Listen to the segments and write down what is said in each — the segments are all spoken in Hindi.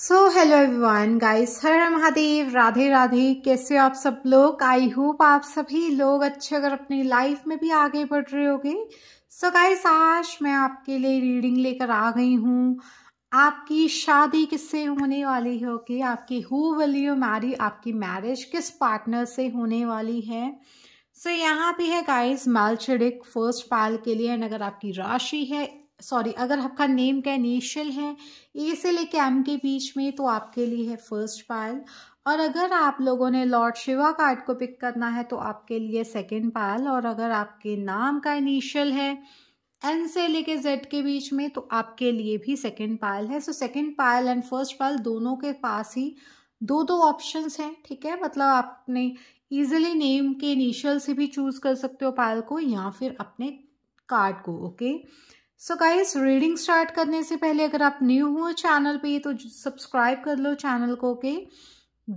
सो हेलो एवरीवन गाइस हर महादेव राधे राधे कैसे आप सब लोग आई होप आप सभी लोग अच्छे अगर अपनी लाइफ में भी आगे बढ़ रहे होगे सो गाइस आज मैं आपके लिए रीडिंग लेकर आ गई हूँ आपकी शादी किससे होने वाली होगी आपकी हु विल यू मैरी आपकी मैरिज किस पार्टनर से होने वाली है सो so, यहाँ पे है गाइस मैलचडिक फर्स्ट पाल के लिए एंड अगर आपकी राशि है सॉरी अगर आपका नेम का इनिशियल है ए से लेके एम के बीच में तो आपके लिए है फर्स्ट पायल और अगर आप लोगों ने लॉर्ड शिवा कार्ड को पिक करना है तो आपके लिए सेकेंड पायल और अगर आपके नाम का इनिशियल है एन से लेके जेड के बीच में तो आपके लिए भी सेकेंड पायल है so second pile and first pile दोनों के पास ही दो दो ऑप्शंस हैं ठीक है मतलब आपने इजिली नेम के इनिशियल से भी चूज़ कर सकते हो पायल को या फिर अपने कार्ड को okay okay? So guys reading start करने से पहले अगर आप न्यू हो चैनल पे तो सब्सक्राइब कर लो चैनल को के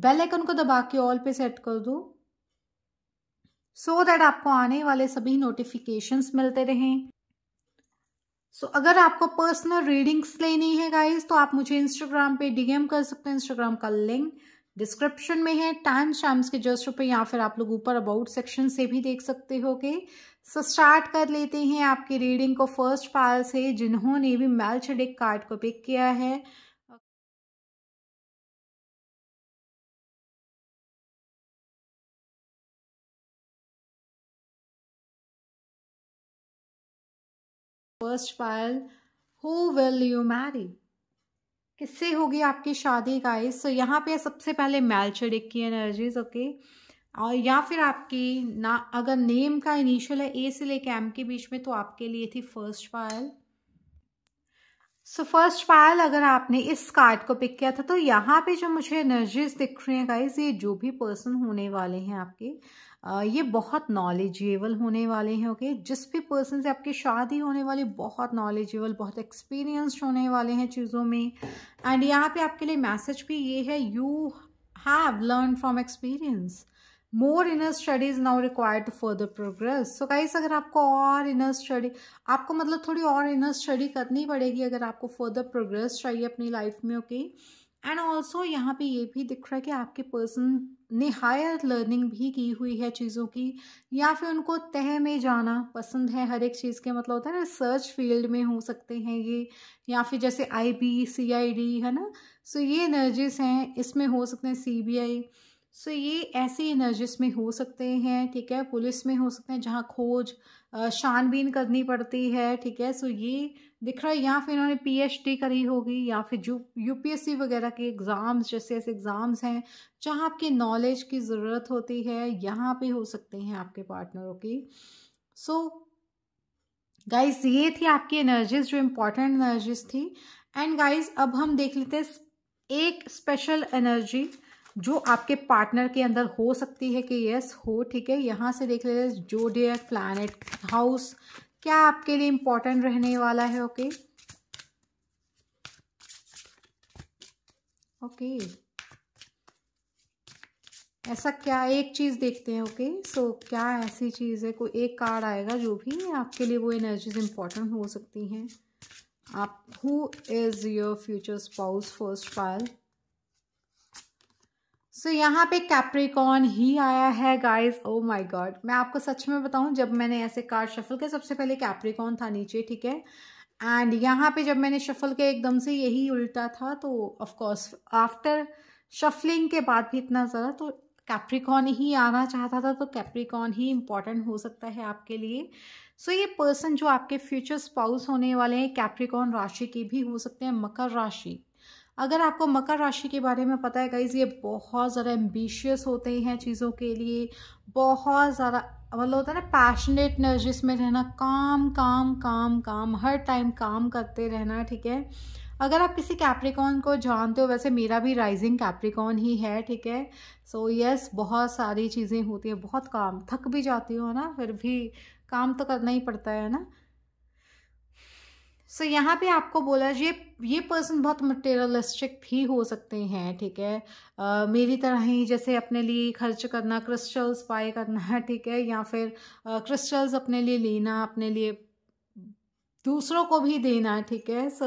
बेल आइकन को दबा के ऑल पे सेट कर दो सो so दैट आपको आने वाले सभी नोटिफिकेशंस मिलते रहें सो so, अगर आपको पर्सनल रीडिंग्स लेनी है गाइज तो आप मुझे इंस्टाग्राम पे डीएम कर सकते हैं इंस्टाग्राम का लिंक डिस्क्रिप्शन में है टाइम शाम्स के जस्ट पे या फिर आप लोग ऊपर अबाउट सेक्शन से भी देख सकते okay? सो so, स्टार्ट कर लेते हैं आपकी रीडिंग को फर्स्ट पाल से जिन्होंने भी मेल डेक कार्ड को पिक किया है first pile who will you marry किससे होगी आपकी शादी गाइस सो so, यहाँ पे सबसे पहले मेल डेक की एनर्जीज ओके okay? और या फिर आपके ना अगर नेम का इनिशियल है ए से लेके एम के बीच में तो आपके लिए थी फर्स्ट पायल सो फर्स्ट पायल अगर आपने इस कार्ड को पिक किया था तो यहाँ पे जो मुझे एनर्जीज दिख रही हैं गाइज ये जो भी पर्सन होने वाले हैं आपके ये बहुत नॉलेजेबल होने वाले हैं ओके जिस भी पर्सन से आपकी शादी होने वाली बहुत नॉलेजेबल बहुत एक्सपीरियंस्ड होने वाले हैं चीज़ों में एंड यहाँ पे आपके लिए मैसेज भी ये है you have learn from experience more inner study is now required to further progress so guys अगर आपको और इनर स्टडी आपको मतलब थोड़ी और इनर स्टडी करनी पड़ेगी अगर आपको फर्दर प्रोग्रेस चाहिए अपनी लाइफ में ओके एंड ऑल्सो यहाँ पे ये भी दिख रहा है कि आपके पर्सन ने हायर लर्निंग भी की हुई है चीज़ों की या फिर उनको तह में जाना पसंद है हर एक चीज़ के मतलब होता है ना रिसर्च फील्ड में हो सकते हैं ये या फिर जैसे आई बी सी आई डी है ना सो so ये एनर्जीज हैं इसमें हो सकते हैं सी बी आई सो so, ये ऐसे एनर्जिस में हो सकते हैं ठीक है पुलिस में हो सकते हैं जहाँ खोज छानबीन करनी पड़ती है ठीक है सो so, ये दिख रहा है या फिर इन्होंने पीएचडी करी होगी या फिर जो यूपीएससी वगैरह के एग्ज़ाम्स जैसे ऐसे एग्ज़ाम्स हैं जहाँ आपके नॉलेज की ज़रूरत होती है यहाँ पे हो सकते हैं आपके पार्टनरों की सो so, ये थी आपकी एनर्जीज जो इम्पोर्टेंट एनर्जीज थी एंड गाइज अब हम देख लेते हैं एक स्पेशल एनर्जी जो आपके पार्टनर के अंदर हो सकती है कि यस हो ठीक है यहाँ से देख ले जो डेयर प्लानट हाउस क्या आपके लिए इम्पोर्टेंट रहने वाला है ओके ओके ऐसा क्या एक चीज़ देखते हैं ओके सो so, क्या ऐसी चीज़ है कोई एक कार्ड आएगा जो भी आपके लिए वो एनर्जीज इम्पोर्टेंट हो सकती हैं आप who is your future spouse first pile so so, यहाँ पे कैप्रिकॉन ही आया है गाइस ओ माय गॉड मैं आपको सच में बताऊँ जब मैंने ऐसे कार्ड शफल के सबसे पहले कैप्रिकॉन था नीचे ठीक है एंड यहाँ पे जब मैंने शफल के एकदम से यही उल्टा था तो ऑफ कोर्स आफ्टर शफलिंग के बाद भी इतना ज़्यादा तो कैप्रिकॉन ही आना चाहता था तो कैप्रिकॉन ही इम्पॉर्टेंट हो सकता है आपके लिए सो so, ये पर्सन जो आपके फ्यूचर स्पाउस होने वाले हैं कैप्रिकॉन राशि के भी हो सकते हैं मकर राशि अगर आपको मकर राशि के बारे में पता है गाइज़ ये बहुत ज़्यादा एम्बिशियस होते हैं चीज़ों के लिए बहुत ज़्यादा मतलब होता है ना पैशनेटनेस जिसमें रहना काम काम काम काम हर टाइम काम करते रहना ठीक है अगर आप किसी कैप्रिकॉन को जानते हो वैसे मेरा भी राइजिंग कैप्रिकॉन ही है ठीक है सो so, यस yes, बहुत सारी चीज़ें होती हैं बहुत काम थक भी जाती हो ना फिर भी काम तो करना ही पड़ता है ना सो so, यहाँ पे आपको बोला ये ये पर्सन बहुत मटेरियलिस्टिक भी हो सकते हैं ठीक है आ, मेरी तरह ही जैसे अपने लिए खर्च करना क्रिस्टल्स पाए करना ठीक है या फिर क्रिस्टल्स अपने लिए लेना अपने लिए दूसरों को भी देना ठीक है सो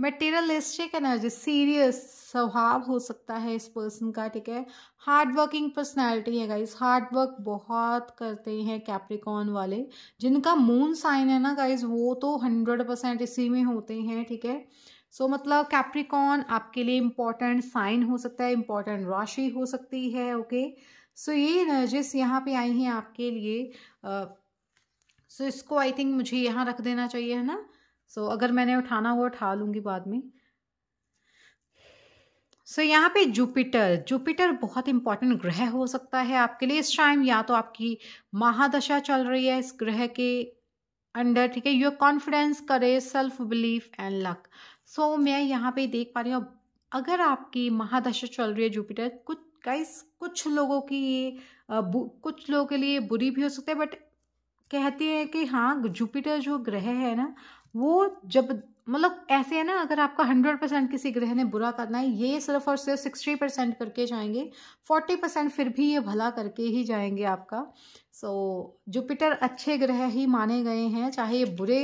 मटेरियलिस्टिक एनर्जी सीरियस स्वभाव हो सकता है इस पर्सन का ठीक है हार्ड वर्किंग पर्सनैलिटी है गाइस हार्ड वर्क बहुत करते हैं कैप्रिकॉन वाले जिनका मून साइन है ना गाइस वो तो हंड्रेड परसेंट इसी में होते हैं ठीक है सो so, मतलब कैप्रिकॉन आपके लिए इम्पॉर्टेंट साइन हो सकता है इम्पॉर्टेंट राशि हो सकती है ओके okay? सो so, ये एनर्जीज यहाँ पे आई हैं आपके लिए uh, सो so, इसको आई थिंक मुझे यहाँ रख देना चाहिए है ना सो so, अगर मैंने उठाना हुआ उठा लूँगी बाद में सो so, यहाँ पे जुपिटर जुपिटर बहुत इंपॉर्टेंट ग्रह हो सकता है आपके लिए इस टाइम या तो आपकी महादशा चल रही है इस ग्रह के अंडर ठीक है your confidence courage self belief and luck so मैं यहाँ पे देख पा रही हूँ अगर आपकी महादशा चल रही है जुपिटर कुछ कई कुछ लोगों की ये कुछ लोगों के लिए बुरी भी हो सकती है बट कहते हैं कि हाँ जुपिटर जो ग्रह है ना वो जब मतलब ऐसे है ना अगर आपका हंड्रेड परसेंट किसी ग्रह ने बुरा करना है ये सिर्फ और सिर्फ सिक्सटी परसेंट करके जाएंगे फोर्टी परसेंट फिर भी ये भला करके ही जाएंगे आपका सो so, जुपिटर अच्छे ग्रह ही माने गए हैं चाहे ये बुरे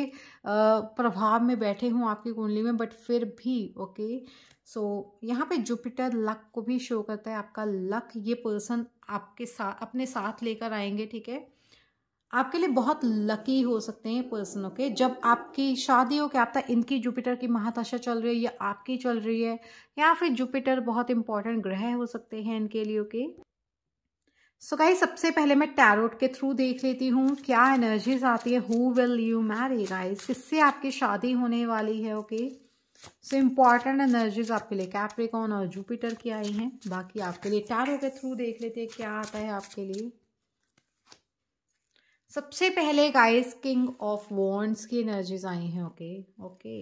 प्रभाव में बैठे हों आपकी कुंडली में बट फिर भी ओके सो so, यहाँ पे जुपिटर लक को भी शो करता है आपका लक ये पर्सन आपके साथ अपने साथ लेकर आएंगे ठीक है आपके लिए बहुत लकी हो सकते हैं पर्सन ओके जब आपकी शादी हो क्या इनकी जुपिटर की महादशा चल रही है या आपकी चल रही है या फिर जुपिटर बहुत इंपॉर्टेंट ग्रह हो सकते हैं इनके लिए ओके सो गाइस सबसे पहले मैं टैरोट के थ्रू देख लेती हूँ क्या एनर्जीज आती है who will you marry guys किससे आपकी शादी होने वाली है ओके सो इम्पॉर्टेंट एनर्जीज आपके लिए कैप्रिकॉन और जुपिटर की आई हैं बाकी आपके लिए टैरो के थ्रू देख लेते हैं क्या आता है आपके लिए सबसे पहले गाइस किंग ऑफ वॉन्ड्स की एनर्जीज आई हैं okay okay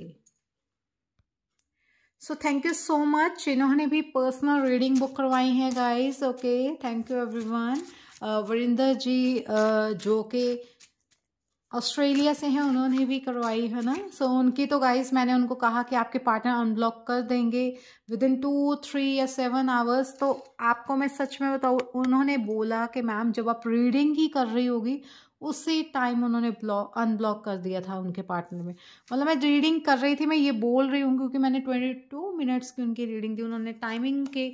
so thank you so much इन्होंने भी पर्सनल रीडिंग बुक करवाई है guys okay thank you everyone Varinder ji uh, जो के ऑस्ट्रेलिया से हैं उन्होंने भी करवाई है ना सो so, उनकी तो गाइस मैंने उनको कहा कि आपके पार्टनर अनब्लॉक कर देंगे विद इन टू थ्री या सेवन आवर्स तो आपको मैं सच में बताऊँ उन्होंने बोला कि मैम जब आप रीडिंग ही कर रही होगी उसी टाइम उन्होंने ब्लॉक अनब्लॉक कर दिया था उनके पार्टनर में मतलब मैं रीडिंग कर रही थी मैं ये बोल रही हूँ क्योंकि मैंने ट्वेंटी टू मिनट्स की उनकी रीडिंग दी उन्होंने टाइमिंग के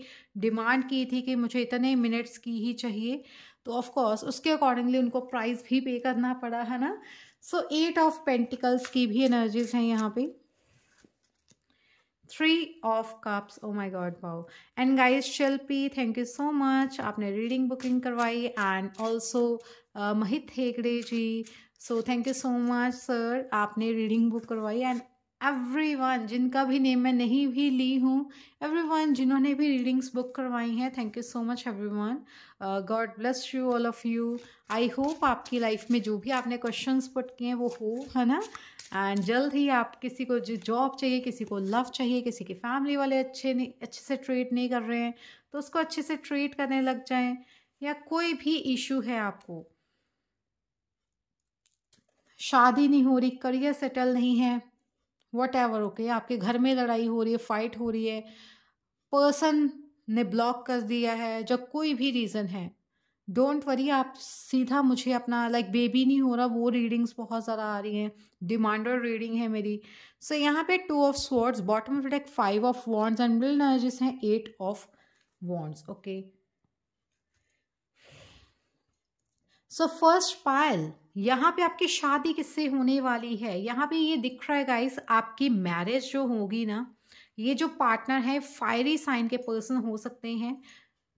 डिमांड की थी कि मुझे इतने मिनट्स की ही चाहिए तो ऑफकोर्स उसके अकॉर्डिंगली उनको प्राइस भी पे करना पड़ा है ना सो एट ऑफ पेंटिकल्स की भी एनर्जीज हैं यहाँ पे three of cups oh my God wow and guys Shilpi thank you so much आपने रीडिंग बुकिंग करवाई and also Mahit Hegde ji so thank you so much sir आपने रीडिंग बुक करवाई एंड एवरी वन जिनका भी नेम मैं नहीं भी ली हूँ एवरी वन जिन्होंने भी रीडिंग्स बुक करवाई हैं thank you so much everyone God bless you all of you I hope आपकी लाइफ में जो भी आपने क्वेश्चन पुट किए हैं वो हो है ना एंड जल्द ही आप किसी को जो जॉब चाहिए किसी को लव चाहिए किसी के फैमिली वाले अच्छे नहीं अच्छे से ट्रीट नहीं कर रहे हैं तो उसको अच्छे से ट्रीट करने लग जाएँ या कोई भी इशू है आपको शादी नहीं हो रही करियर सेटल नहीं है वट एवर ओके आपके घर में लड़ाई हो रही है फाइट हो रही है पर्सन ने ब्लॉक कर दिया है जब कोई भी रीज़न है डोंट वरी आप सीधा मुझे अपना लाइक like, बेबी नहीं हो रहा वो रीडिंग्स बहुत ज़्यादा आ रही हैं डिमांडर रीडिंग है मेरी सो so, यहाँ पे two of swords bottom of deck five of wands and मिल नर्जिस हैं eight of wands okay so first pile यहाँ पे आपकी शादी किससे होने वाली है यहाँ पे ये दिख रहा है गाइस आपकी मैरिज जो होगी ना ये जो पार्टनर है फायरी साइन के पर्सन हो सकते हैं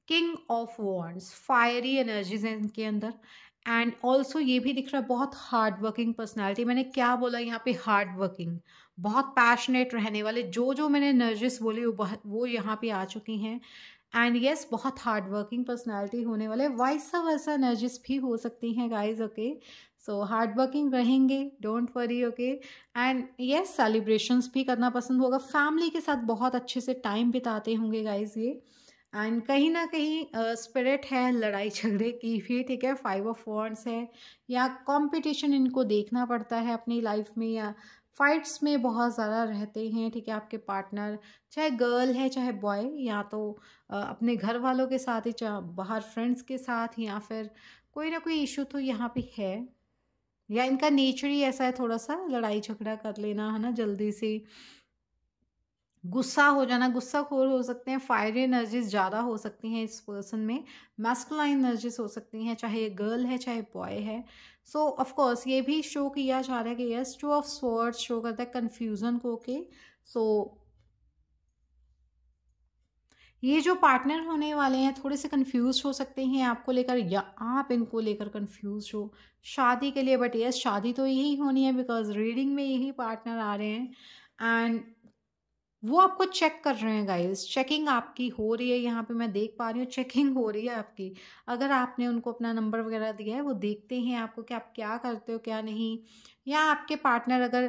king of wands fiery energies इनके अंदर एंड ऑल्सो ये भी दिख रहा है बहुत हार्ड वर्किंग पर्सनैलिटी मैंने क्या बोला यहाँ पे हार्ड वर्किंग बहुत पैशनेट रहने वाले जो जो मैंने एनर्जीज बोली वो यहाँ पे आ चुकी हैं एंड यस yes, बहुत हार्ड वर्किंग पर्सनैलिटी होने वाले वाइसा वाइसा एनर्जीज भी हो सकती हैं guys okay so hard working रहेंगे don't worry okay and yes celebrations भी करना पसंद होगा फैमिली के साथ बहुत अच्छे से टाइम बिताते होंगे गाइज ये एंड कहीं ना कहीं स्पिरिट uh, है लड़ाई झगड़े की भी ठीक है फाइव ऑफ वॉन्ट्स है या कंपटीशन इनको देखना पड़ता है अपनी लाइफ में या फाइट्स में बहुत ज़्यादा रहते हैं ठीक है आपके पार्टनर चाहे गर्ल है चाहे बॉय या तो अपने घर वालों के साथ ही चाहे बाहर फ्रेंड्स के साथ या फिर कोई ना कोई इशू तो यहाँ पे है या इनका नेचर ही ऐसा है थोड़ा सा लड़ाई झगड़ा कर लेना है ना जल्दी से गुस्सा हो जाना गुस्सा खोर हो सकते हैं फायर एनर्जीज ज़्यादा हो सकती हैं इस पर्सन में मैस्कुलाइन एनर्जीज हो सकती हैं चाहे गर्ल है चाहे बॉय है सो so, ऑफकोर्स ये भी शो किया जा रहा है कि yes two of sword show करता है कन्फ्यूज़न को के सो so, ये जो पार्टनर होने वाले हैं थोड़े से कंफ्यूज हो सकते हैं आपको लेकर या आप इनको लेकर कंफ्यूज हो शादी के लिए बट यस शादी तो यही होनी है बिकॉज रीडिंग में यही पार्टनर आ रहे हैं एंड वो आपको चेक कर रहे हैं गाइस चेकिंग आपकी हो रही है यहाँ पे मैं देख पा रही हूँ चेकिंग हो रही है आपकी अगर आपने उनको अपना नंबर वगैरह दिया है वो देखते हैं आपको कि आप क्या करते हो क्या नहीं या आपके पार्टनर अगर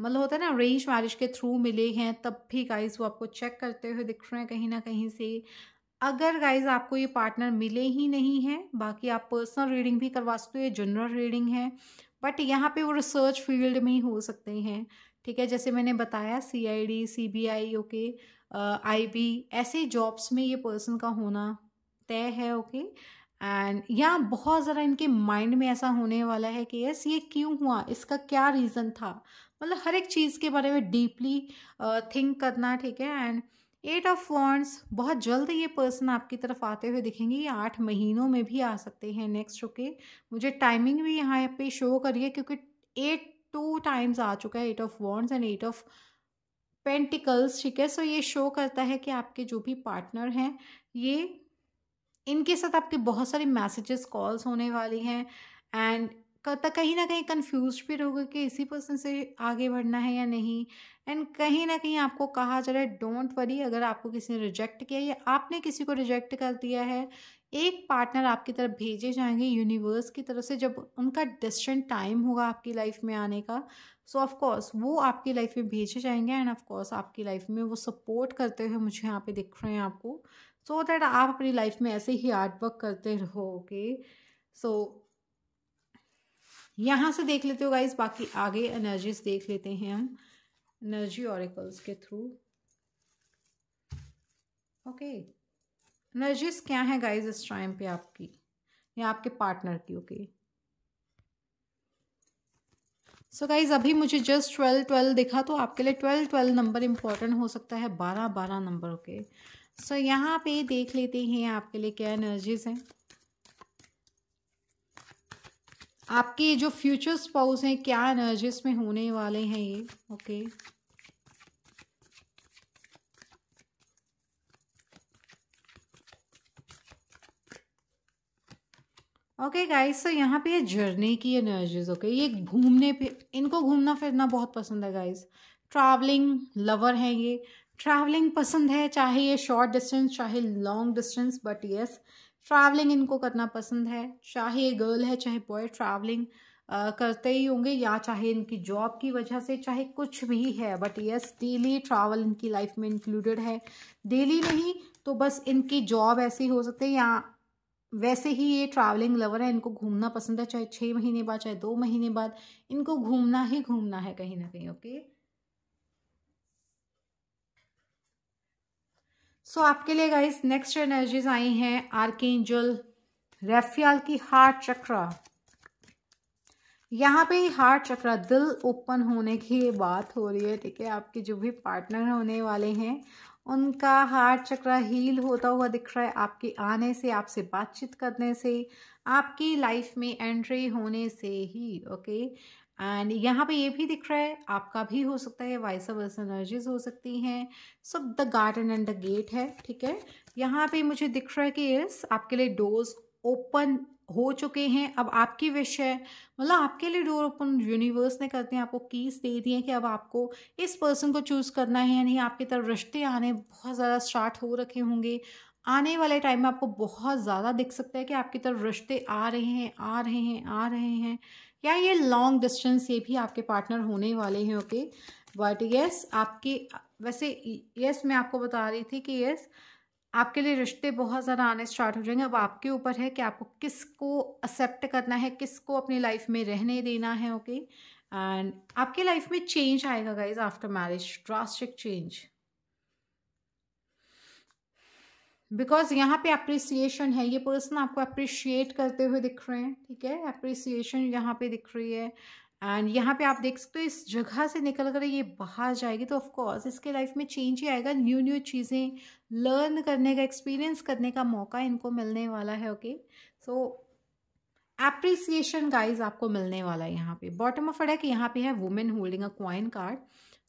मतलब होता है ना अरेंज मैरिज के थ्रू मिले हैं तब भी गाइज वो आपको चेक करते हुए दिख रहे हैं कहीं ना कहीं से अगर गाइज आपको ये पार्टनर मिले ही नहीं है बाकी आप पर्सनल रीडिंग भी करवा सकते हो ये जनरल रीडिंग है बट यहाँ पे वो रिसर्च फील्ड में ही हो सकते हैं ठीक है जैसे मैंने बताया C I D C B I okay I B ऐसे जॉब्स में ये पर्सन का होना तय है ओके एंड या बहुत ज़रा इनके माइंड में ऐसा होने वाला है कि यस ये क्यों हुआ इसका क्या रीज़न था मतलब हर एक चीज़ के बारे में डीपली थिंक करना ठीक है एंड एट ऑफ वॉन्ट्स बहुत जल्द ये पर्सन आपकी तरफ आते हुए दिखेंगे ये आठ महीनों में भी आ सकते हैं नेक्स्ट ओके मुझे टाइमिंग भी यहाँ पे शो करिए क्योंकि एट टू टाइम्स आ चुका है eight of wands and eight of pentacles ठीक है सो ये शो करता है कि आपके जो भी पार्टनर हैं ये इनके साथ आपके बहुत सारे मैसेजेस कॉल्स होने वाली हैं एंड कहीं ना कहीं कंफ्यूज भी रहोगे कि इसी पर्सन से आगे बढ़ना है या नहीं एंड कहीं ना कहीं आपको कहा जा रहा है डोंट वरी अगर आपको किसी ने रिजेक्ट किया या आपने किसी को रिजेक्ट कर दिया है एक पार्टनर आपकी तरफ भेजे जाएंगे यूनिवर्स की तरफ से जब उनका डिस्टेंट टाइम होगा आपकी लाइफ में आने का सो ऑफ ऑफकोर्स वो आपकी लाइफ में भेजे जाएंगे एंड ऑफकोर्स आपकी लाइफ में वो सपोर्ट करते हुए मुझे यहाँ पे दिख रहे हैं आपको सो so दैट आप अपनी लाइफ में ऐसे ही हार्ड वर्क करते रहो ओके सो यहाँ से देख लेते हो गाइज बाकी आगे एनर्जीज देख लेते हैं हम एनर्जी ऑरिकल्स के थ्रू ओके okay. नर्जिस क्या है गाइज इस टाइम पे आपकी या आपके पार्टनर की ओके सो गाइज अभी मुझे जस्ट ट्वेल्व ट्वेल्व दिखा तो आपके लिए ट्वेल्व ट्वेल्व नंबर इंपॉर्टेंट हो सकता है बारह बारह नंबर ओके सो यहाँ पे देख लेते हैं आपके लिए क्या एनर्जीज हैं आपके जो फ्यूचर स्पाउस हैं क्या एनर्जीज में होने वाले हैं ये ओके okay? ओके गाइस तो यहाँ पे ये जर्नी की एनर्जीज ओके okay? ये घूमने पे इनको घूमना फिरना बहुत पसंद है गाइस ट्रैवलिंग लवर हैं ये ट्रैवलिंग पसंद है चाहे ये शॉर्ट डिस्टेंस चाहे long distance but yes travelling इनको करना पसंद है चाहे ये गर्ल है चाहे बॉय ट्रैवलिंग uh, करते ही होंगे या चाहे इनकी जॉब की वजह से चाहे कुछ भी है बट यस डेली ट्रैवल इनकी लाइफ में इंक्लूडेड है डेली नहीं तो बस इनकी जॉब ऐसी हो सकती है या वैसे ही ये ट्रैवलिंग लवर है इनको घूमना पसंद है चाहे छः महीने बाद चाहे दो महीने बाद इनको घूमना ही घूमना है कहीं ना कहीं ओके सो आपके लिए गाइस नेक्स्ट एनर्जीज आई हैं आर्केंजल रेफियाल की हार्ट चक्रा यहाँ पे हार्ट चक्रा दिल ओपन होने की बात हो रही है ठीक है आपके जो भी पार्टनर होने वाले हैं उनका हार्ट चक्र हील होता हुआ दिख रहा है आपके आने से आपसे बातचीत करने से आपकी लाइफ में एंट्री होने से ही ओके एंड यहाँ पे ये भी दिख रहा है आपका भी हो सकता है वाइस वर्स एनर्जीज हो सकती हैं so the garden and the gate है ठीक है यहाँ पे मुझे दिख रहा है कि यस आपके लिए डोर्स ओपन हो चुके हैं अब आपकी विश है मतलब आपके लिए डोर ओपन यूनिवर्स ने करते हैं आपको कीज दे दिए कि अब आपको इस पर्सन को चूज़ करना है यानी आपकी तरफ रिश्ते आने बहुत ज़्यादा स्टार्ट हो रखे होंगे आने वाले टाइम में आपको बहुत ज़्यादा दिख सकता है कि आपकी तरफ रिश्ते आ रहे हैं आ रहे हैं आ रहे हैं या ये लॉन्ग डिस्टेंस ये भी आपके पार्टनर होने वाले हैं ओके बट यस आपके वैसे यस मैं आपको बता रही थी कि यस आपके लिए रिश्ते बहुत ज़्यादा आने स्टार्ट हो जाएंगे अब आपके ऊपर है कि आपको किसको एक्सेप्ट करना है किसको अपनी लाइफ में रहने देना है ओके एंड आपकी लाइफ में चेंज आएगा guys after marriage drastic change because यहाँ पे अप्रिसिएशन है ये पर्सन आपको अप्रिशिएट करते हुए दिख रहे हैं ठीक है अप्रिसिएशन यहाँ पे दिख रही है एंड यहाँ पे आप देख सकते हो इस जगह से निकल कर ये बाहर जाएगी तो ऑफकोर्स इसके लाइफ में चेंज ही आएगा न्यू न्यू चीज़ें लर्न करने का एक्सपीरियंस करने का मौका इनको मिलने वाला है ओके सो एप्रिसिएशन गाइज आपको मिलने वाला है यहाँ पे बॉटम ऑफ अडक यहाँ पे है women holding a coin card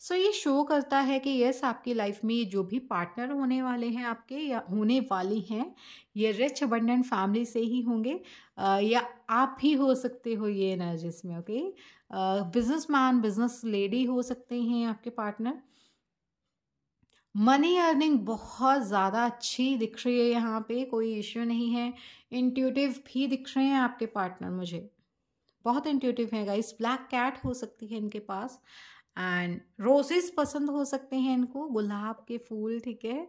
so ये शो करता है कि यस आपकी लाइफ में जो भी पार्टनर होने वाले हैं आपके या होने वाली हैं ये रिच अबंडेंट फैमिली से ही होंगे या आप ही हो सकते हो ये एनर्जिस में okay business man business lady हो सकते हैं आपके पार्टनर मनी अर्निंग बहुत ज़्यादा अच्छी दिख रही है यहाँ पे कोई इश्यू नहीं है इंट्यूटिव भी दिख रहे हैं आपके पार्टनर मुझे बहुत इंट्यूटिव है गाइस ब्लैक कैट हो सकती है इनके पास एंड रोजेस पसंद हो सकते हैं इनको गुलाब के फूल ठीक है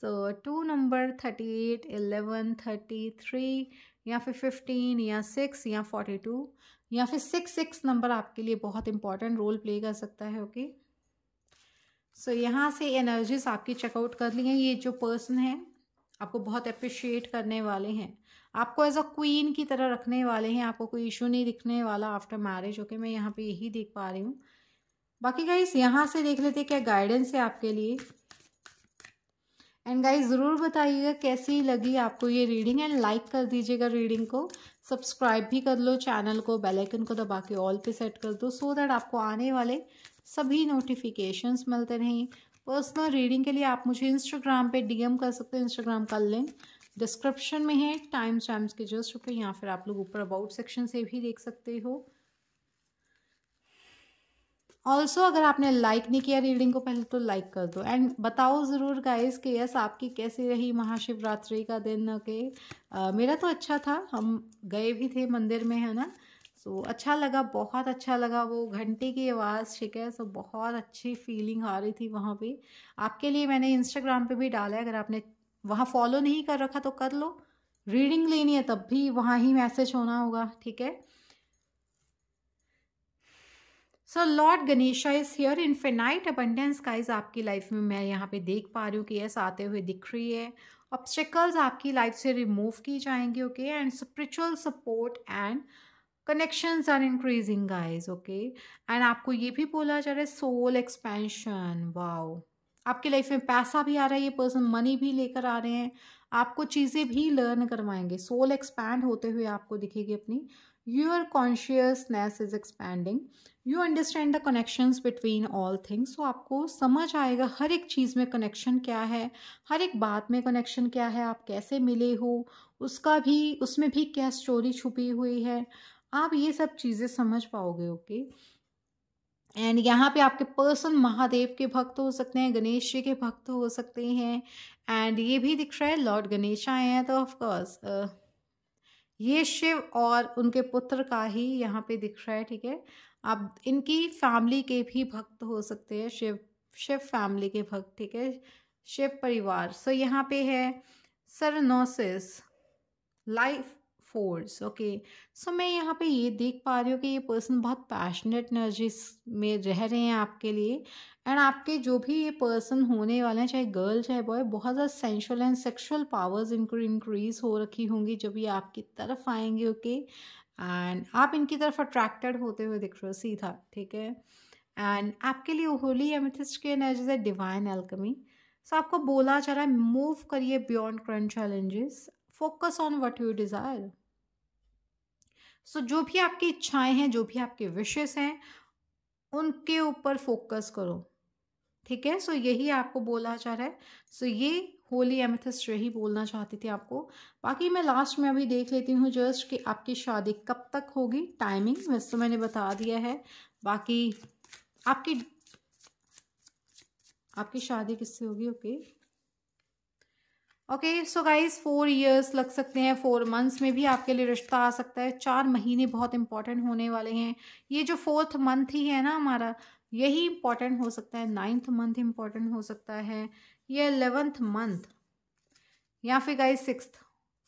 so two number thirty eight eleven thirty three या फिर फिफ्टीन या सिक्स या फोर्टी टू या फिर सिक्स सिक्स नंबर आपके लिए बहुत इंपॉर्टेंट रोल प्ले कर सकता है ओके सो यहाँ से एनर्जीज आपकी चेकआउट कर ली है ये जो पर्सन है आपको बहुत अप्रिशिएट करने वाले हैं आपको एज अ क्वीन की तरह रखने वाले हैं आपको कोई इशू नहीं दिखने वाला आफ्टर मैरिज ओके मैं यहाँ पे यही देख पा रही हूँ बाकी गाइस यहाँ से देख लेते क्या गाइडेंस है आपके लिए एंड गाइस ज़रूर बताइएगा कैसी लगी आपको ये रीडिंग एंड लाइक कर दीजिएगा रीडिंग को सब्सक्राइब भी कर लो चैनल को बेल आइकन को दबा के ऑल पे सेट कर दो सो दैट आपको आने वाले सभी नोटिफिकेशंस मिलते रहें पर्सनल रीडिंग के लिए आप मुझे इंस्टाग्राम पे डीएम कर सकते हो इंस्टाग्राम का लिंक डिस्क्रिप्शन में है टाइम्स टाइम्स के जस्ट ऊपर या फिर आप लोग ऊपर अबाउट सेक्शन से भी देख सकते हो ऑल्सो अगर आपने लाइक नहीं किया रीडिंग को पहले तो लाइक कर दो एंड बताओ ज़रूर गाइस कि यस आपकी कैसी रही महाशिवरात्रि का दिन ओके okay? Uh, मेरा तो अच्छा था हम गए भी थे मंदिर में है ना सो so, अच्छा लगा बहुत अच्छा लगा वो घंटे की आवाज़ ठीक है सो so, बहुत अच्छी फीलिंग आ रही थी वहाँ पे आपके लिए मैंने इंस्टाग्राम पे भी डाला है अगर आपने वहाँ फॉलो नहीं कर रखा तो कर लो रीडिंग लेनी है तब भी वहाँ ही मैसेज होना होगा ठीक है so lord Ganesha is here infinite abundance काइज आपकी लाइफ में मैं यहाँ पे देख पा रही हूँ कि यस आते हुए दिख रही है ऑब्स्टिकल्स आपकी लाइफ से रिमूव की जाएंगी okay and spiritual support and connections are increasing guys okay and आपको ये भी बोला जा रहा है सोल एक्सपेंशन वाओ आपकी लाइफ में पैसा भी आ रहा है ये पर्सन मनी भी लेकर आ रहे हैं आपको चीज़ें भी लर्न करवाएंगे सोल एक्सपैंड होते हुए आपको दिखेगी अपनी your consciousness is expanding you understand the connections between all things so आपको समझ आएगा हर एक चीज़ में कनेक्शन क्या है हर एक बात में कनेक्शन क्या है आप कैसे मिले हो उसका भी उसमें भी क्या स्टोरी छुपी हुई है आप ये सब चीज़ें समझ पाओगे ओके okay? एंड यहाँ पे आपके पर्सन महादेव के भक्त हो सकते हैं गणेश जी के भक्त हो सकते हैं एंड ये भी दिख रहा है लॉर्ड गणेश आए हैं तो ऑफकोर्स ये शिव और उनके पुत्र का ही यहाँ पे दिख रहा है ठीक है आप इनकी फैमिली के भी भक्त हो सकते हैं शिव शिव फैमिली के भक्त ठीक है शिव परिवार सो so, यहाँ पे है सरनोसिस लाइफ फोर्स ओके सो मैं यहाँ पे ये देख पा रही हूँ कि ये पर्सन बहुत पैशनेट एनर्जी में रह रहे हैं आपके लिए एंड आपके जो भी ये पर्सन होने वाले हैं चाहे गर्ल चाहे बॉय बहुत ज़्यादा सेंशुअल एंड सेक्शुअल पावर्स इनको इंक्रीज हो रखी होंगी जब ये आपकी तरफ आएंगे ओके okay? एंड आप इनकी तरफ अट्रैक्टेड होते हुए दिख रहे हो सीधा ठीक है एंड आपके लिए होली एमेथिस्ट की एनर्जीज है डिवाइन एल्कमी सो आपको बोला जा रहा है मूव करिए beyond current challenges focus on what you desire so जो भी आपकी इच्छाएं हैं जो भी आपके विशेष हैं उनके ऊपर फोकस करो ठीक है सो so, यही आपको बोला जा रहा है सो so, ये होली एमेथिस्ट यही बोलना चाहती थी आपको बाकी मैं लास्ट में अभी देख लेती हूँ जस्ट कि आपकी शादी कब तक होगी टाइमिंग वैसे तो मैंने बता दिया है बाकी आपकी आपकी शादी किससे होगी okay okay so guys four years लग सकते हैं फोर मंथ्स में भी आपके लिए रिश्ता आ सकता है चार महीने बहुत इंपॉर्टेंट होने वाले हैं ये जो फोर्थ मंथ ही है ना हमारा यही इम्पॉर्टेंट हो सकता है नाइन्थ मंथ इम्पॉर्टेंट हो सकता है या एलेवेंथ मंथ या फिर guys six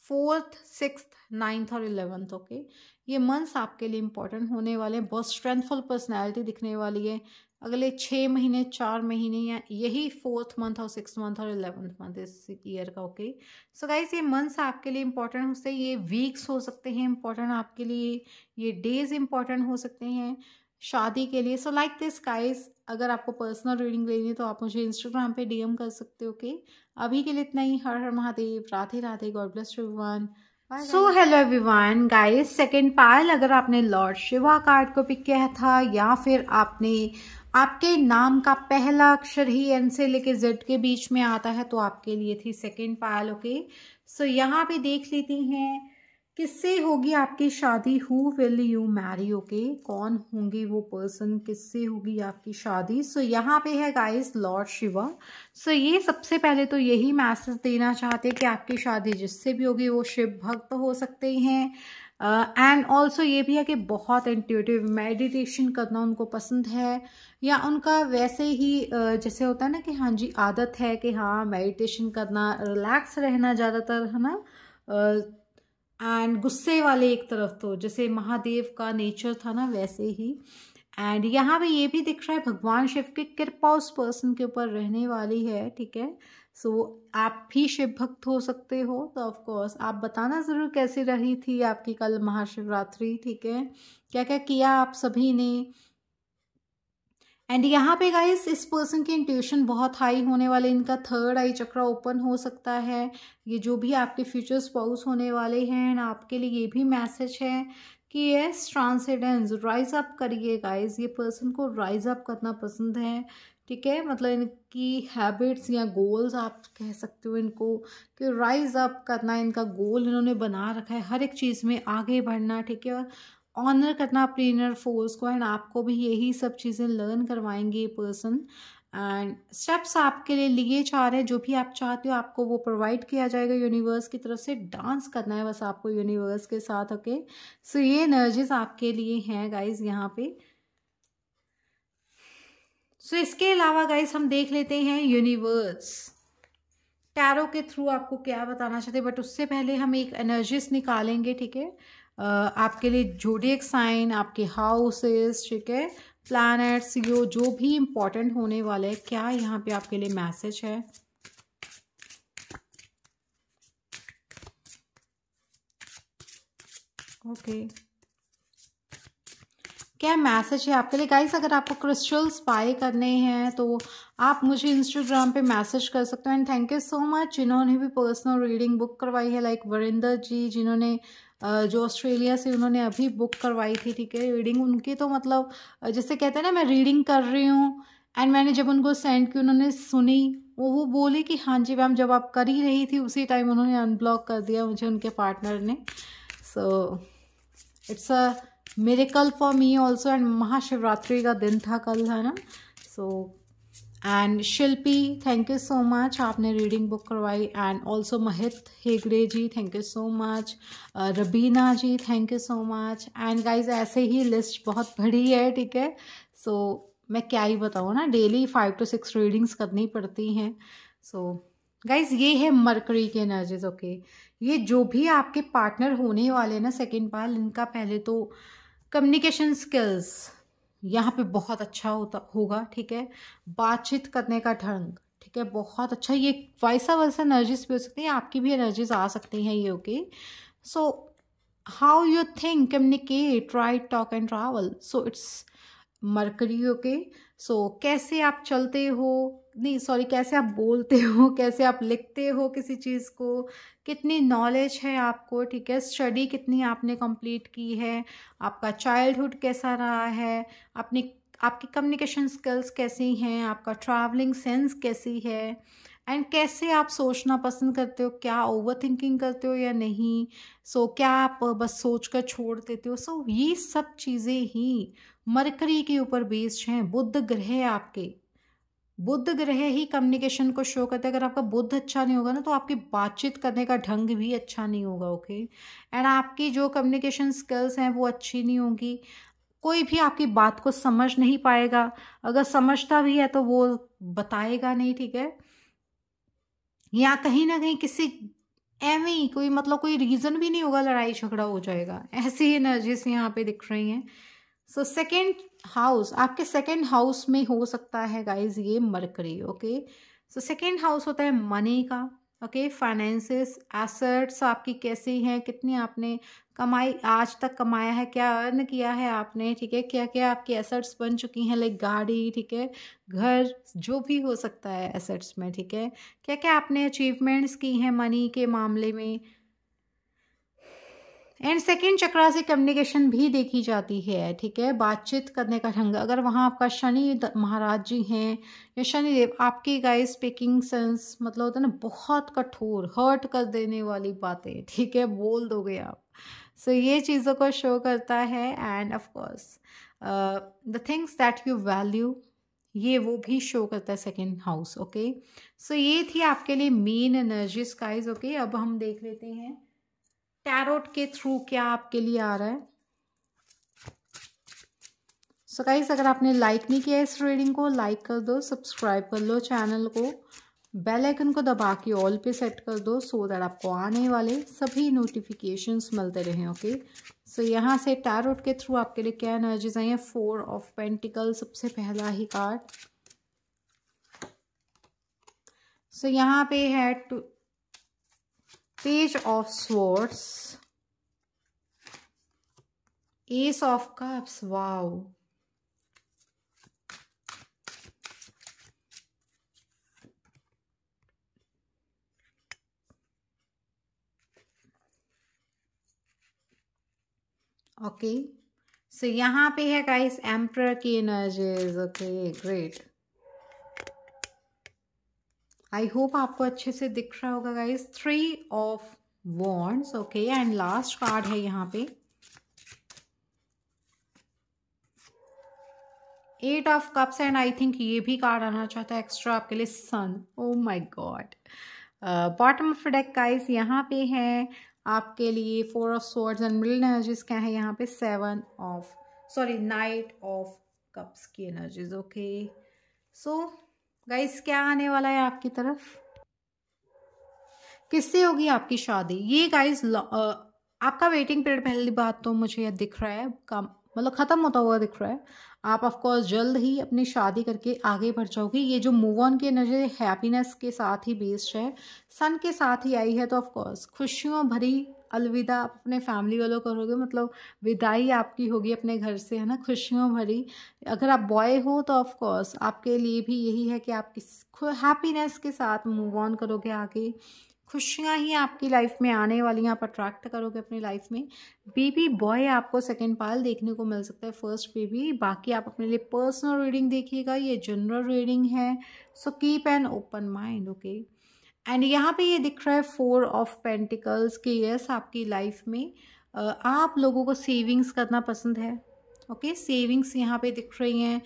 fourth six ninth और इलेवेंथ ओके ये मंथ्स आपके लिए इंपॉर्टेंट होने वाले हैं बहुत स्ट्रेंथफुल पर्सनैलिटी दिखने वाली है अगले छः महीने चार महीने या यही फोर्थ मंथ और सिक्स मंथ और इलेवेंथ मंथ इस ईयर का ओके सो गाइज ये मंथ्स आपके लिए इंपॉर्टेंट हो सकते हैं ये वीक्स हो सकते हैं इंपॉर्टेंट आपके लिए ये डेज इंपॉर्टेंट हो सकते हैं शादी के लिए सो लाइक दिस गाइज अगर आपको पर्सनल रीडिंग लेनी है तो आप मुझे इंस्टाग्राम पे डीएम कर सकते हो के अभी के लिए इतना ही हर हर Mahadev Radhe Radhe god bless everyone so hello everyone guys second pile अगर आपने लॉर्ड शिवा कार्ड को पिक किया था या फिर आपने आपके नाम का पहला अक्षर ही एन से लेके जेड के बीच में आता है तो आपके लिए थी सेकेंड पायल ओके सो यहाँ पे देख लेती हैं किससे होगी आपकी शादी who will you marry okay कौन होंगी वो पर्सन किससे होगी आपकी शादी सो so, यहाँ पे है guys lord Shiva so so, ये सबसे पहले तो यही मैसेज देना चाहते हैं कि आपकी शादी जिससे भी होगी वो शिव भक्त हो सकते हैं एंड uh, ऑल्सो ये भी है कि बहुत इंट्यूटिव मेडिटेशन करना उनको पसंद है या उनका वैसे ही uh, जैसे होता है ना कि हाँ जी आदत है कि हाँ मेडिटेशन करना रिलैक्स रहना ज़्यादातर है ना uh, एंड गुस्से वाले एक तरफ तो जैसे महादेव का नेचर था ना वैसे ही एंड यहाँ पे ये भी दिख रहा है भगवान शिव की कृपा उस पर्सन के ऊपर रहने वाली है ठीक है सो so, आप भी शिव भक्त हो सकते हो तो ऑफ कोर्स आप बताना ज़रूर कैसी रही थी आपकी कल महाशिवरात्रि ठीक है क्या क्या किया आप सभी ने एंड यहाँ पे गाइस इस पर्सन की इंट्यूशन बहुत हाई होने वाले इनका थर्ड आई चक्रा ओपन हो सकता है ये जो भी आपके फ्यूचर स्पाउस होने वाले हैं एंड आपके लिए ये भी मैसेज है कि ये ट्रांसेंडेंस राइज अप करिए गाइस ये पर्सन को राइज अप करना पसंद है ठीक है मतलब इनकी हैबिट्स या गोल्स आप कह सकते हो इनको कि राइज अप करना इनका गोल इन्होंने बना रखा है हर एक चीज़ में आगे बढ़ना ठीक है ऑनर करना अपने इनर फोर्स को एंड आपको भी यही सब चीज़ें लर्न करवाएंगे ये पर्सन एंड स्टेप्स आपके लिए लिए चाह रहे हैं जो भी आप चाहते हो आपको वो प्रोवाइड किया जाएगा यूनिवर्स की तरफ से डांस करना है बस आपको यूनिवर्स के साथ ओके सो ये एनर्जीज आपके लिए हैं गाइज यहाँ पे सो इसके अलावा गाइज हम देख लेते हैं यूनिवर्स टैरो के थ्रू आपको क्या बताना चाहते बट उससे पहले हम एक एनर्जीज निकालेंगे ठीक है आपके लिए जोडियक साइन आपके हाउसेस ठीक है प्लैनेट्स यो जो भी इम्पोर्टेंट होने वाले हैं क्या यहाँ पे आपके लिए मैसेज है ओके okay. क्या मैसेज है आपके लिए गाइस अगर आपको क्रिस्टल्स बाय करने हैं तो आप मुझे इंस्टाग्राम पे मैसेज कर सकते हो and thank you so much जिन्होंने भी पर्सनल रीडिंग बुक करवाई है लाइक वरिंदर जी जिन्होंने जो ऑस्ट्रेलिया से उन्होंने अभी बुक करवाई थी ठीक है रीडिंग उनकी तो मतलब जैसे कहते हैं ना मैं रीडिंग कर रही हूँ एंड मैंने जब उनको सेंड की उन्होंने सुनी वो वो बोले कि हाँ जी मैम जब आप कर ही रही थी उसी टाइम उन्होंने अनब्लॉक कर दिया मुझे उनके पार्टनर ने सो इट्स अ मेरे कल for me also and Mahashivratri का दिन था कल है ना so so, and Shilpi thank you so much आपने रीडिंग बुक करवाई and also Mahit Hegde ji thank you so much Rabina ji thank you so much and guys ऐसे ही लिस्ट बहुत बड़ी है ठीक है सो so, मैं क्या ही बताऊँ ना daily five two six readings करनी पड़ती हैं सो so, गाइज ये है मरकरी के एनर्जीज ओके okay? ये जो भी आपके पार्टनर होने वाले हैं ना सेकेंड पाल इनका पहले तो कम्युनिकेशन स्किल्स यहाँ पे बहुत अच्छा होता होगा ठीक है बातचीत करने का ढंग ठीक है बहुत अच्छा ये वैसा वैसा एनर्जीज भी हो सकती है आपकी भी एनर्जीज आ सकती हैं ये okay so how you think communicate right talk and travel so it's Mercury okay so so, कैसे आप चलते हो नहीं सॉरी कैसे आप बोलते हो कैसे आप लिखते हो किसी चीज़ को कितनी नॉलेज है आपको ठीक है स्टडी कितनी आपने कंप्लीट की है आपका चाइल्डहुड कैसा रहा है अपनी आपकी कम्युनिकेशन स्किल्स कैसी हैं आपका ट्रैवलिंग सेंस कैसी है एंड कैसे आप सोचना पसंद करते हो क्या ओवर थिंकिंग करते हो या नहीं सो so, क्या आप बस सोच कर छोड़ देते हो सो so, ये सब चीज़ें ही मरकरी के ऊपर बेस्ड हैं बुद्ध ग्रह आपके बुद्ध ग्रह ही कम्युनिकेशन को शो करते हैं अगर आपका बुद्ध अच्छा नहीं होगा ना तो आपकी बातचीत करने का ढंग भी अच्छा नहीं होगा ओके एंड आपकी जो कम्युनिकेशन स्किल्स हैं वो अच्छी नहीं होंगी कोई भी आपकी बात को समझ नहीं पाएगा अगर समझता भी है तो वो बताएगा नहीं ठीक है या कहीं ना कहीं किसी एम ही कोई मतलब कोई रीज़न भी नहीं होगा लड़ाई झगड़ा हो जाएगा ऐसी एनर्जीज यहाँ पे दिख रही हैं सो सेकेंड हाउस आपके सेकेंड हाउस में हो सकता है गाइज ये Mercury okay so second house होता है मनी का ओके फाइनेंसेस एसेट्स आपकी कैसी हैं कितनी आपने कमाई आज तक कमाया है क्या अर्न किया है आपने ठीक है क्या क्या आपकी एसेट्स बन चुकी हैं लाइक गाड़ी ठीक है घर जो भी हो सकता है एसेट्स में ठीक है क्या क्या आपने अचीवमेंट्स की हैं मनी के मामले में एंड सेकेंड चक्रा से कम्युनिकेशन भी देखी जाती है ठीक है बातचीत करने का ढंग अगर वहाँ आपका शनि महाराज जी हैं या शनिदेव आपकी गाइस स्पीकिंग सेंस मतलब होता है ना बहुत कठोर हर्ट कर देने वाली बातें ठीक है बोल दोगे आप सो so, ये चीज़ों को शो करता है and of course the things that you value ये वो भी शो करता है सेकेंड हाउस ओके सो ये थी आपके लिए मेन एनर्जी स्काइज ओके अब हम देख लेते हैं टैरोट के थ्रू क्या आपके लिए आ रहा है सो गाइस अगर आपने लाइक नहीं किया इस रीडिंग को लाइक कर दो सब्सक्राइब कर लो चैनल को बेल आइकन को दबा के ऑल पे सेट कर दो सो दैट आपको आने वाले सभी नोटिफिकेशंस मिलते रहें ओके सो यहाँ से टैरोट के थ्रू आपके लिए क्या एनर्जीज आई हैं फोर ऑफ पेंटिकल सबसे पहला ही कार्ड सो so यहाँ पे है two page of swords ace of cups wow okay so यहाँ पे है गाइस एम्प्रर की energies okay great I hope आपको अच्छे से दिख रहा होगा guys three of wands okay and last card है यहाँ पे eight of cups and I think ये भी कार्ड आना चाहता है एक्स्ट्रा आपके लिए sun oh my god bottom of deck guys यहाँ पे है आपके लिए four of swords and middle energies क्या है यहाँ पे seven of sorry knight of cups की एनर्जीज ओके सो गाइस क्या आने वाला है आपकी तरफ किससे होगी आपकी शादी ये गाइस आपका वेटिंग पीरियड पहली बात तो मुझे यह दिख रहा है कम मतलब ख़त्म होता हुआ दिख रहा है आप ऑफकोर्स जल्द ही अपनी शादी करके आगे बढ़ जाओगे ये जो मूव ऑन की एनर्जी हैप्पीनेस के साथ ही बेस्ड है सन के साथ ही आई है तो ऑफकोर्स खुशियों भरी अलविदा आप अपने फैमिली वालों करोगे मतलब विदाई आपकी होगी अपने घर से है ना खुशियों भरी अगर आप बॉय हो तो ऑफ कोर्स आपके लिए भी यही है कि आप किस हैप्पीनेस के साथ मूव ऑन करोगे आगे खुशियाँ ही आपकी लाइफ में आने वाली हैं आप अट्रैक्ट करोगे अपनी लाइफ में बेबी बॉय आपको सेकेंड पाल देखने को मिल सकता है फर्स्ट बेबी बाकी आप अपने लिए पर्सनल रीडिंग देखिएगा ये जनरल रीडिंग है so keep an open mind okay and यहाँ पे ये दिख रहा है फोर ऑफ पेंटिकल्स के यस आपकी लाइफ में आप लोगों को सेविंग्स करना पसंद है ओके सेविंग्स यहाँ पे दिख रही हैं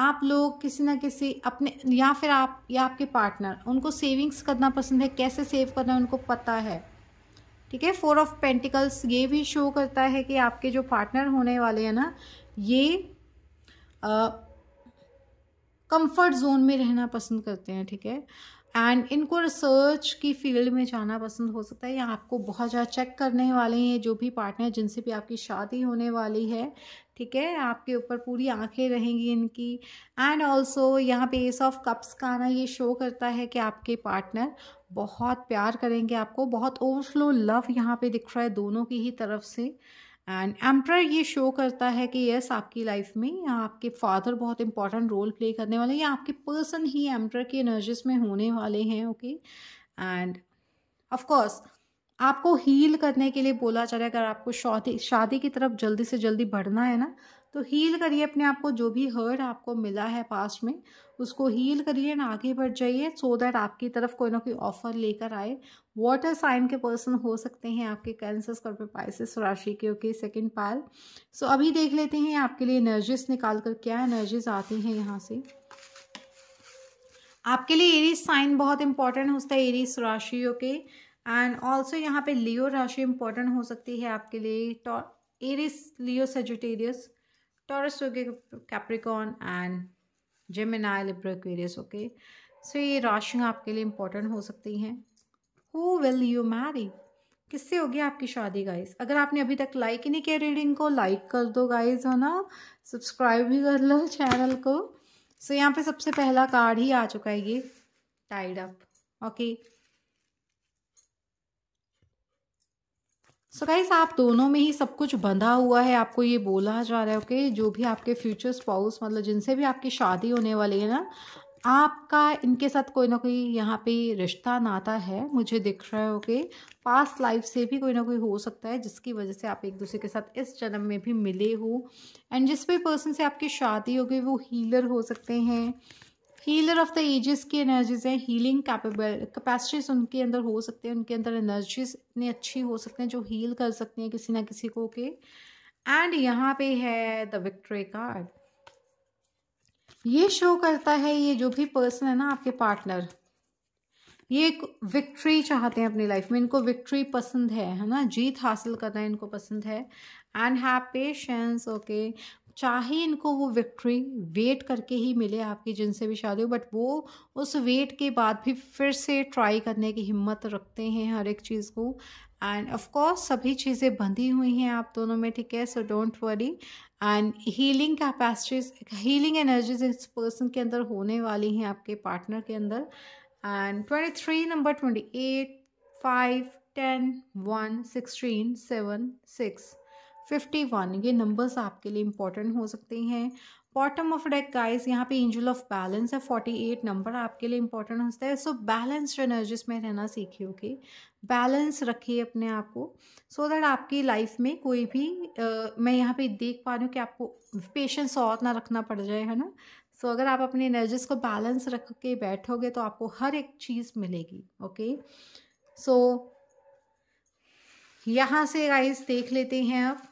आप लोग किसी ना किसी अपने या फिर आप या आपके पार्टनर उनको सेविंग्स करना पसंद है कैसे सेव करना है उनको पता है ठीक है फोर ऑफ पेंटिकल्स ये भी शो करता है कि आपके जो पार्टनर होने वाले हैं ना ये कंफर्ट जोन में रहना पसंद करते हैं ठीक है एंड इनको रिसर्च की फील्ड में जाना पसंद हो सकता है या आपको बहुत ज़्यादा चेक करने वाले हैं जो भी पार्टनर जिनसे भी आपकी शादी होने वाली है ठीक है आपके ऊपर पूरी आंखें रहेंगी इनकी एंड ऑल्सो यहाँ पे एस ऑफ कप्स का आना ये शो करता है कि आपके पार्टनर बहुत प्यार करेंगे आपको बहुत ओवरफ्लो लव यहाँ पे दिख रहा है दोनों की ही तरफ से एंड एम्प्रर ये शो करता है कि यस आपकी लाइफ में आपके फादर बहुत इंपॉर्टेंट रोल प्ले करने वाले हैं या आपके पर्सन ही एम्प्रर की एनर्जीज में होने वाले हैं ओके एंड ऑफकोर्स आपको हील करने के लिए बोला जा रहा है अगर आपको शादी शादी की तरफ जल्दी से जल्दी बढ़ना है ना तो हील करिए अपने आप को जो भी हर्ट आपको मिला है पास्ट में उसको हील करिए ना आगे बढ़ जाइए सो दैट आपकी तरफ कोई ना कोई ऑफर लेकर आए वाटर साइन के पर्सन हो सकते हैं आपके कैंसर पाइसिस राशि के ओके सेकंड पाल सो अभी देख लेते हैं आपके लिए एनर्जीज निकाल कर क्या एनर्जीज आती हैं यहाँ से आपके लिए एरीज साइन बहुत इंपॉर्टेंट होता है एरीज राशि ओके एंड ऑल्सो यहाँ पे लियो राशि इंपॉर्टेंट हो सकती है आपके लिए Aries Leo Sagittarius Taurus Capricorn and Gemini Libra Aquarius okay so ये राशियाँ आपके लिए इंपॉर्टेंट हो सकती हैं हु विल यू मैरी किससे होगी आपकी शादी गाइज अगर आपने अभी तक लाइक ही नहीं किया रीडिंग को लाइक कर दो गाइज है ना सब्सक्राइब भी कर लो चैनल को सो so, यहाँ पे सबसे पहला कार्ड ही आ चुका है ये tied up okay so so guys आप दोनों में ही सब कुछ बंधा हुआ है आपको ये बोला जा रहा है ओके okay? जो भी आपके फ्यूचर स्पाउस मतलब जिनसे भी आपकी शादी होने वाली है ना आपका इनके साथ कोई ना कोई यहाँ पे रिश्ता नाता है मुझे दिख रहा है ओके पास्ट लाइफ से भी कोई ना कोई हो सकता है जिसकी वजह से आप एक दूसरे के साथ इस जन्म में भी मिले हो एंड जिस भी पर्सन से आपकी शादी होगी वो हीलर हो सकते हैं हीलर ऑफ द एजेस की एनर्जीज हैं हीलिंग कैपेबल कैपेसिटीज उनके अंदर हो सकते हैं उनके अंदर एनर्जीज इतनी अच्छी हो सकते हैं जो हील कर सकते हैं किसी ना किसी को के एंड यहाँ पे है द विक्ट्री कार्ड ये शो करता है ये जो भी पर्सन है ना आपके पार्टनर ये एक विक्ट्री चाहते हैं अपनी लाइफ में इनको विक्ट्री पसंद है है ना जीत हासिल करना इनको पसंद है एंड हैप्पी पेशेंस ओके चाहे इनको वो विक्ट्री वेट करके ही मिले आपकी जिनसे भी शादी हो बट वो उस वेट के बाद भी फिर से ट्राई करने की हिम्मत रखते हैं हर एक चीज़ को एंड ऑफ कोर्स सभी चीज़ें बंधी हुई हैं आप दोनों में ठीक है so don't worry and healing capacities healing energies इस पर्सन के अंदर होने वाली हैं आपके पार्टनर के अंदर and twenty three number twenty eight five ten one sixteen seven six fifty one ये नंबर्स आपके लिए इंपॉर्टेंट हो सकते हैं बॉटम ऑफ डेक गाइस यहाँ पे एंजल ऑफ बैलेंस है फोर्टी एट नंबर आपके लिए इंपॉर्टेंट होता है सो बैलेंस एनर्जीज में रहना सीखिए ओके बैलेंस रखिए अपने आप को सो दैट आपकी लाइफ में कोई भी uh, मैं यहाँ पे देख पा रही हूँ कि आपको पेशेंस और ना रखना पड़ जाए है ना सो so, अगर आप अपनी एनर्जीज को बैलेंस रख के बैठोगे तो आपको हर एक चीज़ मिलेगी ओके सो so, यहाँ से गाइस देख लेते हैं आप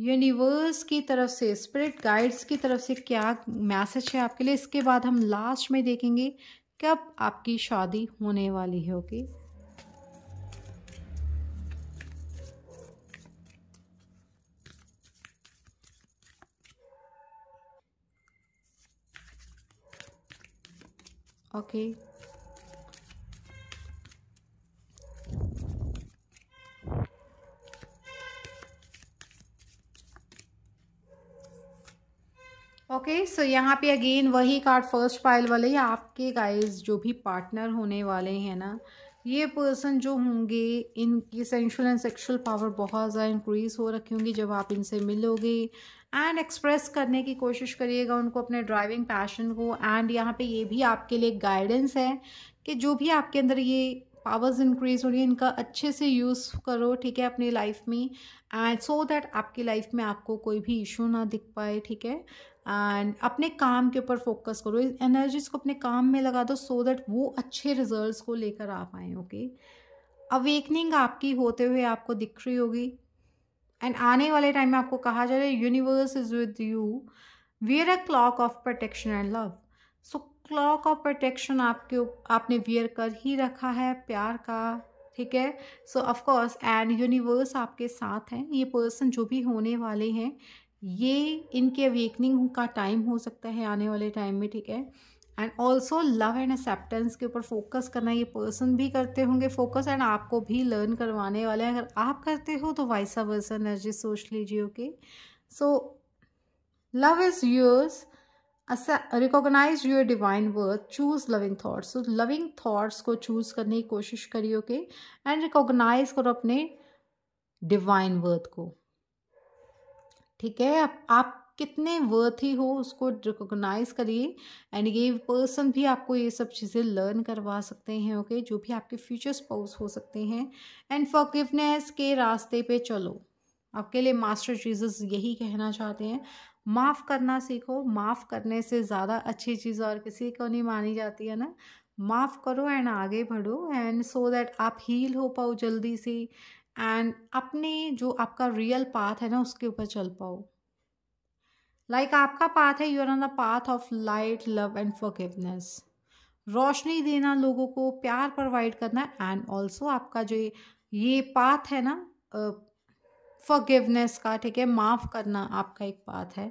यूनिवर्स की तरफ से स्पिरिट गाइड्स की तरफ से क्या मैसेज है आपके लिए इसके बाद हम लास्ट में देखेंगे कब आपकी शादी होने वाली है ओके okay. ओके सो यहाँ पे अगेन वही कार्ड फर्स्ट पाइल वाले या आपके गाइस जो भी पार्टनर होने वाले हैं ना ये पर्सन जो होंगे इनकी सेंशुअल एंड सेक्सुअल पावर बहुत ज़्यादा इंक्रीज़ हो रखी होंगी जब आप इनसे मिलोगे एंड एक्सप्रेस करने की कोशिश करिएगा उनको अपने ड्राइविंग पैशन को एंड यहाँ पे ये भी आपके लिए गाइडेंस है कि जो भी आपके अंदर ये पावर्स इंक्रीज हो रही है इनका अच्छे से यूज़ करो ठीक है अपनी लाइफ में एंड सो दैट आपकी लाइफ में आपको कोई भी इशू ना दिख पाए ठीक है एंड अपने काम के ऊपर फोकस करो इस एनर्जीज को अपने काम में लगा दो सो दैट वो अच्छे रिजल्ट्स को लेकर आ पाए ओके अवेकनिंग आपकी होते हुए आपको दिख रही होगी एंड आने वाले टाइम में आपको कहा जा रहा है universe is with you wear a cloak of protection and love so cloak of protection आपके आपने वियर कर ही रखा है प्यार का ठीक है so of course and universe आपके साथ हैं ये पर्सन जो भी होने वाले हैं ये इनके अवेकनिंग का टाइम हो सकता है आने वाले टाइम में ठीक है and also love and acceptance के ऊपर फोकस करना ये पर्सन भी करते होंगे फोकस एंड आपको भी लर्न करवाने वाले हैं अगर आप करते हो तो वाइसा वर्सन एनर्जी सोच लीजिए okay so love is yours recognise your divine worth choose loving thoughts so loving thoughts को चूज करने की कोशिश करिए ओके एंड रिकोगनाइज करो अपने डिवाइन वर्थ को ठीक है आप, आप कितने वर्थी हो उसको रिकोगनाइज करिए एंड ये पर्सन भी आपको ये सब चीज़ें लर्न करवा सकते हैं ओके okay? जो भी आपके फ्यूचर स्पाउस हो सकते हैं एंड फॉरगिवनेस के रास्ते पे चलो आपके लिए मास्टर चीजेस यही कहना चाहते हैं माफ़ करना सीखो माफ़ करने से ज़्यादा अच्छी चीज़ और किसी को नहीं मानी जाती है ना माफ़ करो एंड आगे बढ़ो एंड सो दैट आप हील हो पाओ जल्दी से एंड अपने जो आपका रियल पाथ है ना उसके ऊपर चल पाओ लाइक like, आपका पाथ है are on the path of light love and forgiveness रोशनी देना लोगों को प्यार प्रोवाइड करना एंड ऑल्सो आपका जो ये पाथ है ना फॉरगिवनेस का ठीक है माफ़ करना आपका एक बात है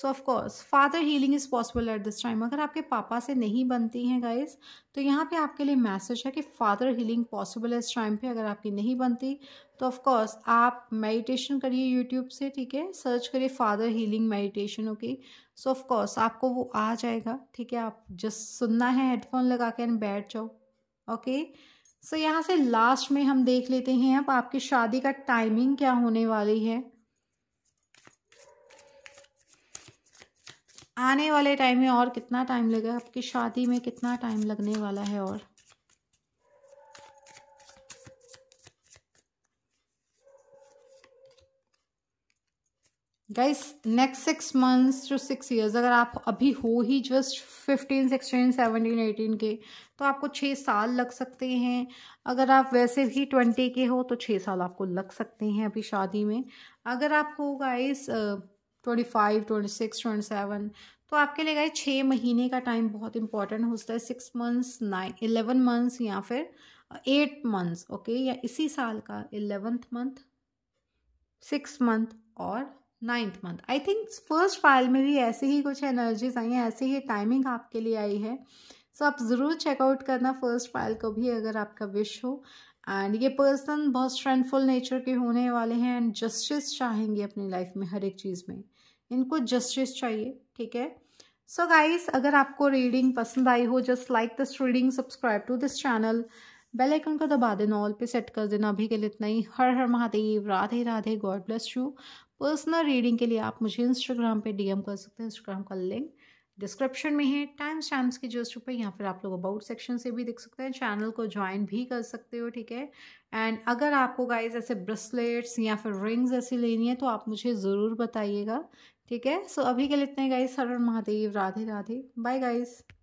so of course father healing is possible at this time अगर आपके पापा से नहीं बनती हैं गाइस तो यहाँ पे आपके लिए मैसेज है कि फादर हीलिंग पॉसिबल है इस टाइम पे अगर आपकी नहीं बनती तो ऑफ कोर्स आप मेडिटेशन करिए यूट्यूब से ठीक है सर्च करिए father healing meditation okay so of course आपको वो आ जाएगा ठीक है आप जस्ट सुनना है हेडफोन लगा के एंड बैठ जाओ ओके okay? सो so, यहाँ से लास्ट में हम देख लेते हैं अब आपकी शादी का टाइमिंग क्या होने वाली है आने वाले टाइम में और कितना टाइम लगेगा आपकी शादी में कितना टाइम लगने वाला है और guys next six months to six years अगर आप अभी हो ही just fifteen sixteen seventeen eighteen के तो आपको छः साल लग सकते हैं अगर आप वैसे भी ट्वेंटी के हो तो छः साल आपको लग सकते हैं अभी शादी में अगर आप हो guys twenty five twenty six twenty seven तो आपके लिए गाइस छः महीने का टाइम बहुत इंपॉर्टेंट हो सकता है six months nine eleven months या फिर एट मंथ्स ओके या इसी साल का एलेवेंथ मंथ सिक्स मंथ और ninth month I think first pile में भी ऐसे ही कुछ एनर्जीज आई हैं ऐसे ही टाइमिंग आपके लिए आई है सो so, आप ज़रूर चेकआउट करना फर्स्ट फाइल को भी अगर आपका विश हो एंड ये पर्सन बहुत स्ट्रेंथफुल नेचर के होने वाले हैं एंड जस्टिस चाहेंगे अपनी लाइफ में हर एक चीज़ में इनको जस्टिस चाहिए ठीक है सो so गाइस अगर आपको रीडिंग पसंद आई हो just like this reading subscribe to this channel bell icon को दबा देना ऑल पे सेट कर देना अभी के लिए इतना ही हर हर Mahadev Radhe Radhe god bless you personal reading के लिए आप मुझे इंस्टाग्राम पे डीएम कर सकते हैं इंस्टाग्राम का लिंक डिस्क्रिप्शन में है टाइम टाइम्स के जस्ट ऊपर या फिर आप लोग अबाउट सेक्शन से भी देख सकते हैं चैनल को ज्वाइन भी कर सकते हो ठीक है एंड अगर आपको गाइज ऐसे ब्रेसलेट्स या फिर रिंग्स ऐसी लेनी है तो आप मुझे ज़रूर बताइएगा ठीक है सो so, अभी के लिए इतने गाइज सरल महादेव राधे राधे बाय गाइज़